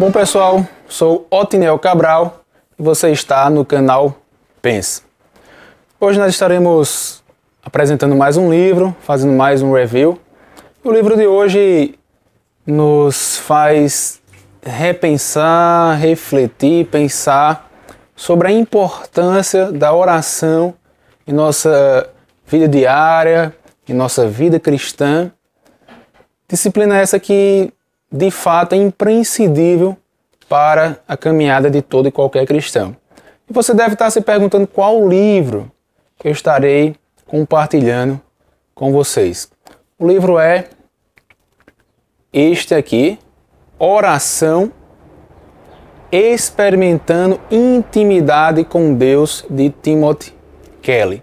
Bom pessoal, sou Otiniel Cabral e você está no canal Pense. Hoje nós estaremos apresentando mais um livro, fazendo mais um review. O livro de hoje nos faz repensar, refletir, pensar sobre a importância da oração em nossa vida diária, em nossa vida cristã. Disciplina essa que de fato é imprescindível para a caminhada de todo e qualquer cristão. E você deve estar se perguntando qual livro eu estarei compartilhando com vocês. O livro é este aqui, Oração Experimentando Intimidade com Deus, de Timothy Kelly.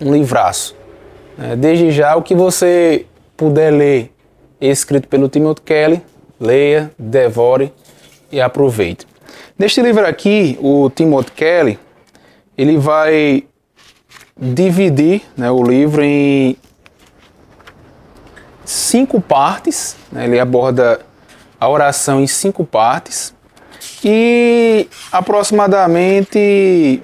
Um livraço. É, desde já, o que você puder ler escrito pelo Timothy Kelly, leia, devore e aproveite. Neste livro aqui, o Timothy Kelly, ele vai dividir né, o livro em cinco partes. Né, ele aborda a oração em cinco partes e aproximadamente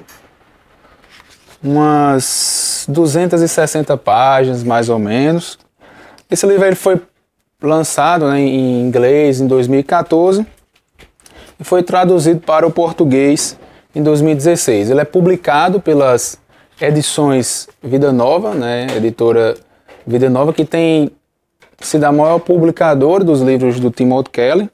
umas 260 páginas, mais ou menos. Esse livro ele foi lançado né, em inglês em 2014 e foi traduzido para o português em 2016. Ele é publicado pelas edições Vida Nova, né, editora Vida Nova, que tem sido a maior publicadora dos livros do Timothy Kelly.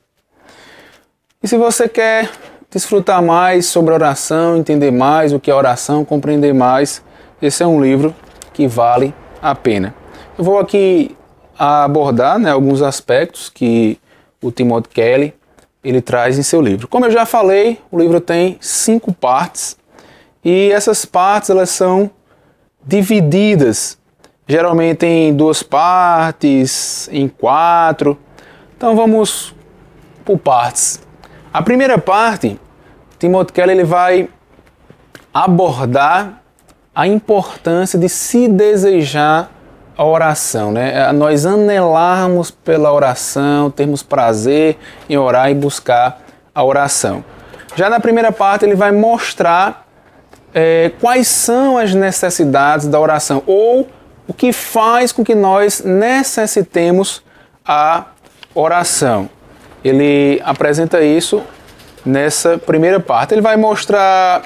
E se você quer desfrutar mais sobre oração, entender mais o que é oração, compreender mais, esse é um livro que vale a pena. Eu vou aqui a abordar né, alguns aspectos que o Timothy Kelly ele traz em seu livro. Como eu já falei, o livro tem cinco partes e essas partes elas são divididas geralmente em duas partes, em quatro. Então vamos por partes. A primeira parte, Timothy Kelly ele vai abordar a importância de se desejar a oração, né? É, nós anelarmos pela oração, termos prazer em orar e buscar a oração. Já na primeira parte ele vai mostrar é, quais são as necessidades da oração ou o que faz com que nós necessitemos a oração. Ele apresenta isso nessa primeira parte. Ele vai mostrar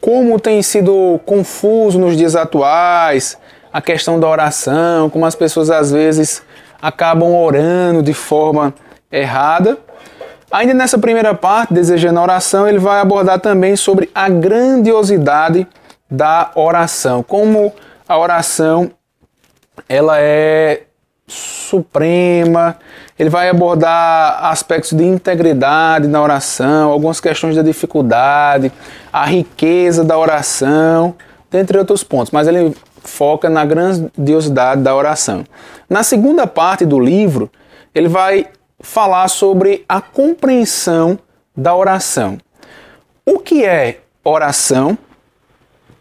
como tem sido confuso nos dias atuais, a questão da oração, como as pessoas às vezes acabam orando de forma errada. Ainda nessa primeira parte, desejando a oração, ele vai abordar também sobre a grandiosidade da oração, como a oração ela é suprema. Ele vai abordar aspectos de integridade na oração, algumas questões da dificuldade, a riqueza da oração, dentre outros pontos. Mas ele foca na grandiosidade da oração. Na segunda parte do livro, ele vai falar sobre a compreensão da oração. O que é oração?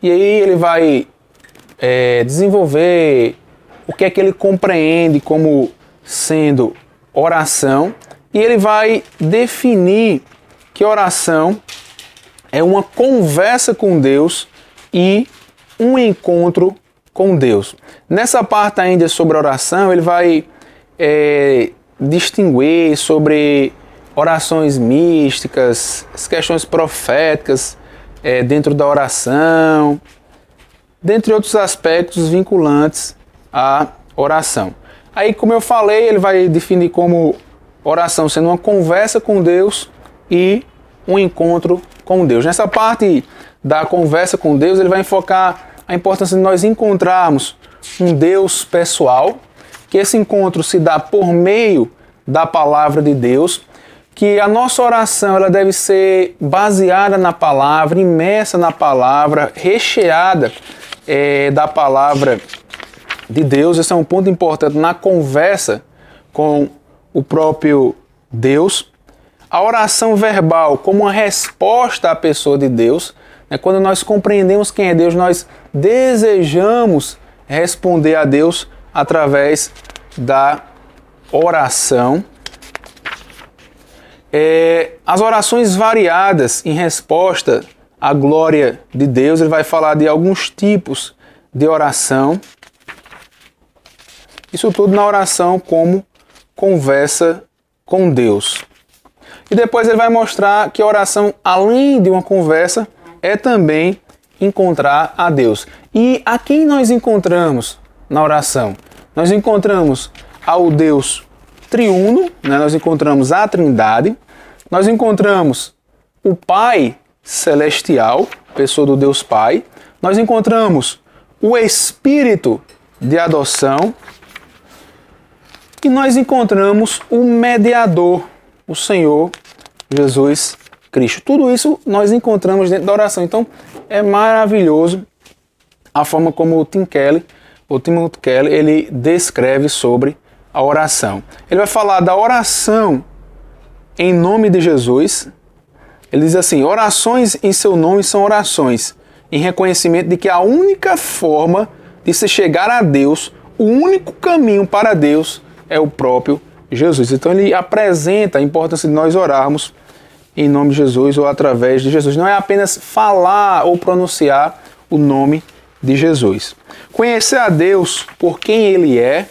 E aí ele vai é, desenvolver o que é que ele compreende como sendo oração e ele vai definir que oração é uma conversa com Deus e um encontro com Deus. Nessa parte ainda sobre oração, ele vai é, distinguir sobre orações místicas, as questões proféticas é, dentro da oração, dentre outros aspectos vinculantes à oração. Aí, como eu falei, ele vai definir como oração sendo uma conversa com Deus e um encontro com Deus. Nessa parte da conversa com Deus, ele vai enfocar a importância de nós encontrarmos um Deus pessoal, que esse encontro se dá por meio da palavra de Deus, que a nossa oração ela deve ser baseada na palavra, imersa na palavra, recheada é, da palavra de Deus. Esse é um ponto importante na conversa com o próprio Deus. A oração verbal como uma resposta à pessoa de Deus é quando nós compreendemos quem é Deus, nós desejamos responder a Deus através da oração. É, as orações variadas em resposta à glória de Deus, ele vai falar de alguns tipos de oração. Isso tudo na oração como conversa com Deus. E depois ele vai mostrar que a oração, além de uma conversa, é também encontrar a Deus. E a quem nós encontramos na oração? Nós encontramos ao Deus triuno, né? nós encontramos a Trindade, nós encontramos o Pai Celestial, pessoa do Deus Pai, nós encontramos o Espírito de adoção e nós encontramos o Mediador, o Senhor Jesus Cristo. Tudo isso nós encontramos dentro da oração. Então é maravilhoso a forma como o Tim Kelly, o Timothy Kelly, ele descreve sobre a oração. Ele vai falar da oração em nome de Jesus. Ele diz assim: orações em seu nome são orações, em reconhecimento de que a única forma de se chegar a Deus, o único caminho para Deus é o próprio Jesus. Então ele apresenta a importância de nós orarmos em nome de Jesus ou através de Jesus. Não é apenas falar ou pronunciar o nome de Jesus. Conhecer a Deus por quem Ele é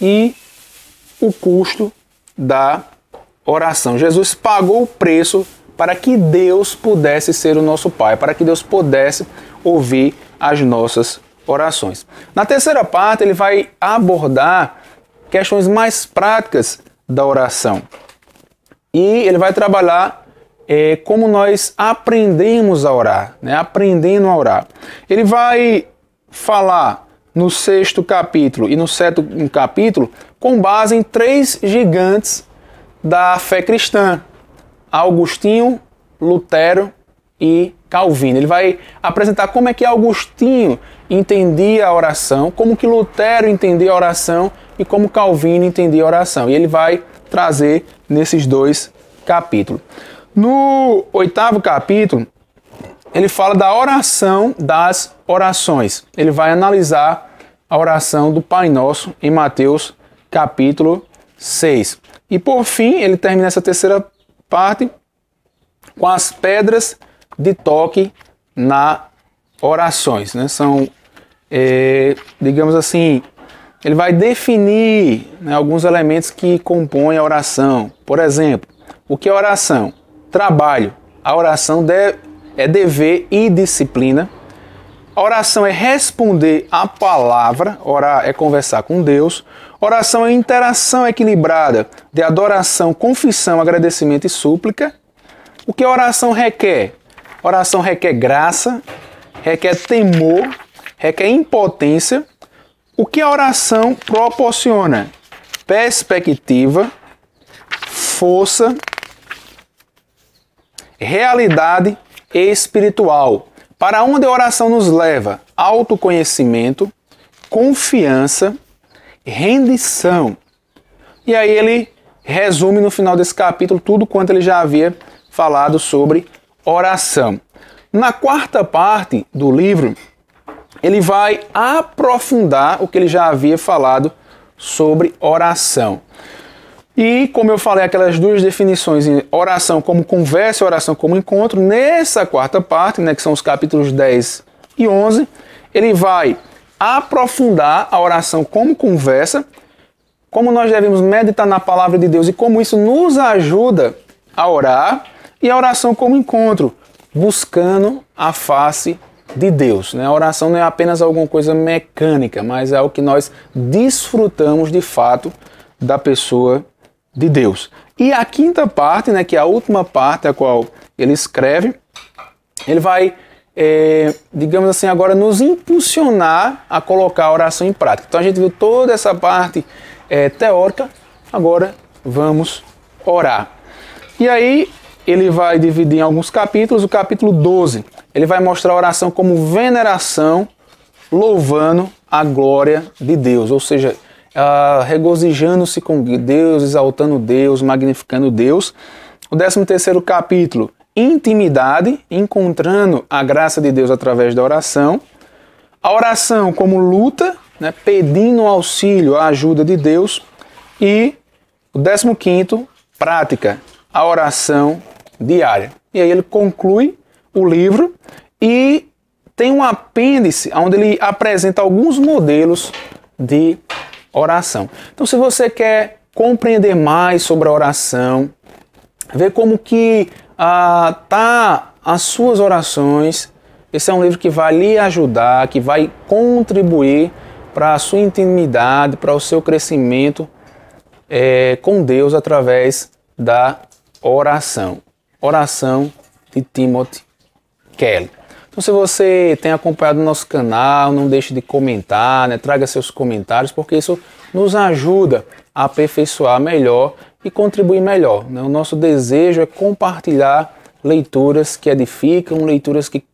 e o custo da oração. Jesus pagou o preço para que Deus pudesse ser o nosso Pai, para que Deus pudesse ouvir as nossas orações. Na terceira parte, ele vai abordar questões mais práticas da oração. E ele vai trabalhar é, como nós aprendemos a orar, né? aprendendo a orar. Ele vai falar no sexto capítulo e no sétimo capítulo com base em três gigantes da fé cristã: Augustinho, Lutero e Calvino. Ele vai apresentar como é que Augustinho entendia a oração, como que Lutero entendia a oração e como Calvino entendia a oração. E ele vai trazer nesses dois capítulos. No oitavo capítulo, ele fala da oração das orações. Ele vai analisar a oração do Pai Nosso em Mateus capítulo 6. E por fim, ele termina essa terceira parte com as pedras de toque na orações. Né? São, é, digamos assim, ele vai definir né, alguns elementos que compõem a oração. Por exemplo, o que é oração? trabalho. A oração é dever e disciplina. A oração é responder à palavra, orar é conversar com Deus. A oração é interação equilibrada de adoração, confissão, agradecimento e súplica. O que a oração requer? A oração requer graça, requer temor, requer impotência. O que a oração proporciona? Perspectiva, força realidade espiritual. Para onde a oração nos leva? Autoconhecimento, confiança, rendição. E aí ele resume no final desse capítulo tudo quanto ele já havia falado sobre oração. Na quarta parte do livro, ele vai aprofundar o que ele já havia falado sobre oração. E como eu falei, aquelas duas definições, oração como conversa e oração como encontro, nessa quarta parte, né, que são os capítulos 10 e 11, ele vai aprofundar a oração como conversa, como nós devemos meditar na palavra de Deus e como isso nos ajuda a orar, e a oração como encontro, buscando a face de Deus. Né? A oração não é apenas alguma coisa mecânica, mas é o que nós desfrutamos de fato da pessoa de Deus. E a quinta parte, né, que é a última parte a qual ele escreve, ele vai, é, digamos assim, agora nos impulsionar a colocar a oração em prática. Então a gente viu toda essa parte é, teórica, agora vamos orar. E aí ele vai dividir em alguns capítulos. O capítulo 12, ele vai mostrar a oração como veneração, louvando a glória de Deus, ou seja, ah, regozijando-se com Deus, exaltando Deus, magnificando Deus. O 13 terceiro capítulo, intimidade, encontrando a graça de Deus através da oração. A oração como luta, né, pedindo auxílio, a ajuda de Deus. E o 15 prática, a oração diária. E aí ele conclui o livro e tem um apêndice onde ele apresenta alguns modelos de oração. Então, se você quer compreender mais sobre a oração, ver como que ah, tá as suas orações, esse é um livro que vai lhe ajudar, que vai contribuir para a sua intimidade, para o seu crescimento é, com Deus através da oração. Oração de Timothy Kelly. Então, se você tem acompanhado o nosso canal, não deixe de comentar, né? traga seus comentários, porque isso nos ajuda a aperfeiçoar melhor e contribuir melhor. Né? O nosso desejo é compartilhar leituras que edificam, leituras que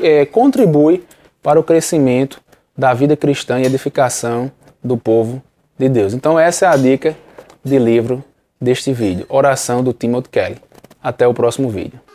é, contribuem para o crescimento da vida cristã e edificação do povo de Deus. Então, essa é a dica de livro deste vídeo, Oração do Timothy Kelly. Até o próximo vídeo.